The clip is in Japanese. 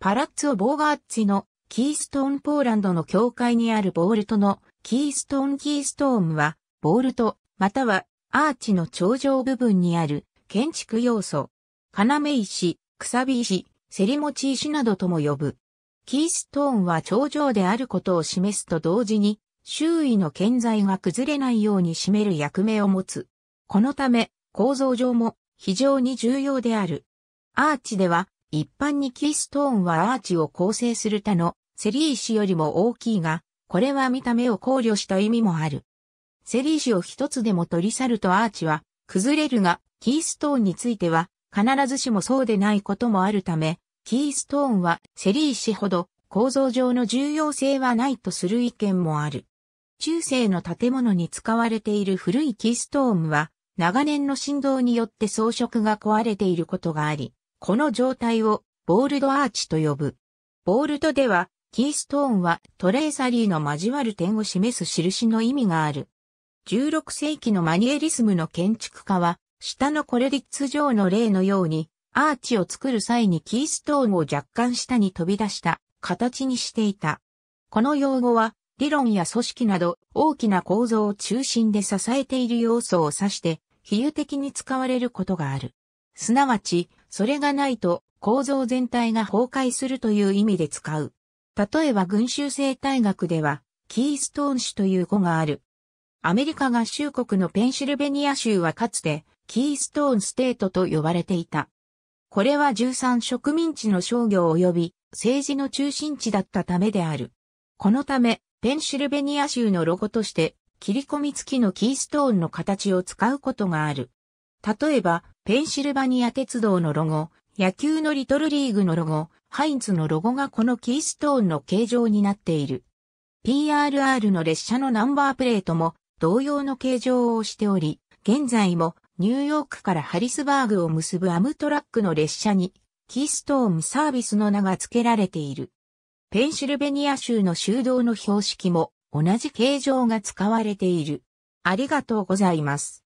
パラッツォ・ボーガーッチのキーストーンポーランドの境界にあるボールトのキーストーンキーストーンはボールトまたはアーチの頂上部分にある建築要素。要石、くさび石、せり持ち石などとも呼ぶ。キーストーンは頂上であることを示すと同時に周囲の建材が崩れないように占める役目を持つ。このため構造上も非常に重要である。アーチでは一般にキーストーンはアーチを構成する他のセリー石よりも大きいが、これは見た目を考慮した意味もある。セリー石を一つでも取り去るとアーチは崩れるが、キーストーンについては必ずしもそうでないこともあるため、キーストーンはセリー石ほど構造上の重要性はないとする意見もある。中世の建物に使われている古いキーストーンは長年の振動によって装飾が壊れていることがあり、この状態をボールドアーチと呼ぶ。ボールドでは、キーストーンはトレーサリーの交わる点を示す印の意味がある。16世紀のマニエリスムの建築家は、下のコレリッツ城の例のように、アーチを作る際にキーストーンを若干下に飛び出した形にしていた。この用語は、理論や組織など大きな構造を中心で支えている要素を指して、比喩的に使われることがある。すなわち、それがないと構造全体が崩壊するという意味で使う。例えば群衆生態学では、キーストーン種という語がある。アメリカ合衆国のペンシルベニア州はかつて、キーストーンステートと呼ばれていた。これは13植民地の商業及び政治の中心地だったためである。このため、ペンシルベニア州のロゴとして、切り込み付きのキーストーンの形を使うことがある。例えば、ペンシルバニア鉄道のロゴ、野球のリトルリーグのロゴ、ハインツのロゴがこのキーストーンの形状になっている。PRR の列車のナンバープレートも同様の形状をしており、現在もニューヨークからハリスバーグを結ぶアムトラックの列車にキーストーンサービスの名が付けられている。ペンシルベニア州の修道の標識も同じ形状が使われている。ありがとうございます。